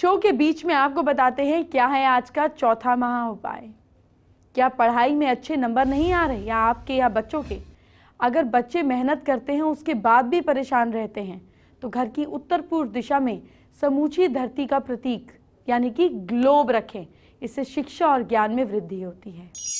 show के बीच में आपको बताते हैं क्या है आज का चौथा महा उपाय क्या पढ़ाई में अच्छे नंबर नहीं आ रहे या आपके या बच्चों के अगर बच्चे मेहनत करते हैं उसके बाद भी परेशान रहते हैं तो घर की उत्तर पूर्व दिशा में समूची धरती का प्रतीक यानी कि ग्लोब रखें इससे शिक्षा और ज्ञान में वृद्धि होती है